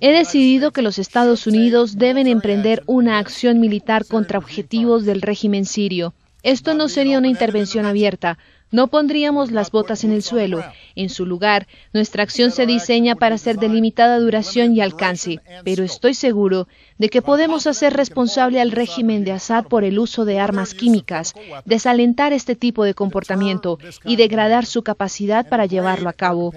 He decidido que los Estados Unidos deben emprender una acción militar contra objetivos del régimen sirio. Esto no sería una intervención abierta, no pondríamos las botas en el suelo. En su lugar, nuestra acción se diseña para ser de limitada duración y alcance, pero estoy seguro de que podemos hacer responsable al régimen de Assad por el uso de armas químicas, desalentar este tipo de comportamiento y degradar su capacidad para llevarlo a cabo.